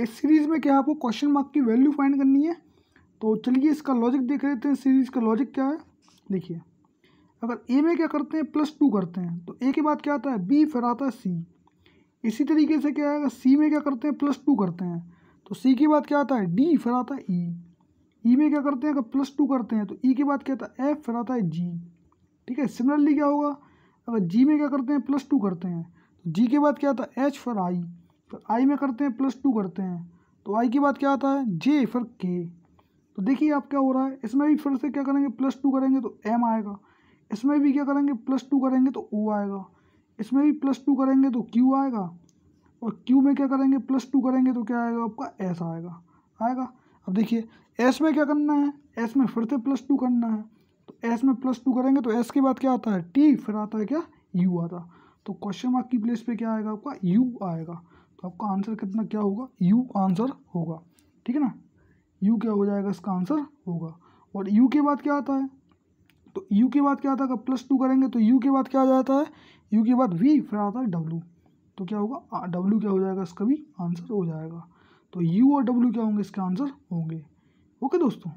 इस सीरीज़ में क्या आपको क्वेश्चन मार्क की वैल्यू फाइंड करनी है तो चलिए इसका लॉजिक देख लेते हैं सीरीज़ का लॉजिक क्या है देखिए अगर ए में क्या करते हैं प्लस टू करते हैं तो ए के बाद क्या आता है बी फिर आता है सी इसी तरीके से क्या अगर सी में क्या करते हैं प्लस टू करते हैं तो सी के बाद क्या आता है डी फिर आता है ई e. ई e में क्या करते हैं अगर प्लस टू करते हैं तो ई e के बाद क्या आता है एफ फिर आता है जी ठीक है सिमिलरली क्या होगा अगर जी में क्या करते हैं प्लस टू करते हैं तो जी के बाद क्या आता है एच फिर आई तो आई में करते हैं प्लस टू करते हैं तो आई की बात क्या आता है जे फिर के तो देखिए आप क्या हो रहा है इसमें भी फिर से क्या करेंगे प्लस टू करेंगे तो एम आएगा इसमें भी क्या करेंगे प्लस टू करेंगे तो ओ आएगा इसमें भी प्लस टू करेंगे तो क्यू आएगा और क्यू में क्या करेंगे प्लस टू करेंगे तो क्या आएगा आपका एस आएगा आएगा अब देखिए एस में क्या करना है एस में फिर से प्लस टू करना है तो एस में प्लस टू करेंगे तो एस के बाद क्या आता है टी फिर आता है क्या यू आता तो क्वेश्चन मार्क की प्लेस पे क्या आएगा आपका यू आएगा तो आपका आंसर कितना क्या होगा यू आंसर होगा ठीक है ना यू क्या हो जाएगा इसका आंसर होगा और यू के बाद क्या आता है तो यू के बाद क्या आता है अगर प्लस टू करेंगे तो यू के बाद क्या आ जाता है यू के बाद वी फिर आता है डब्ल्यू तो क्या होगा डब्ल्यू क्या हो जाएगा इसका भी आंसर हो जाएगा तो यू और डब्ल्यू क्या होंगे इसके आंसर होंगे ओके दोस्तों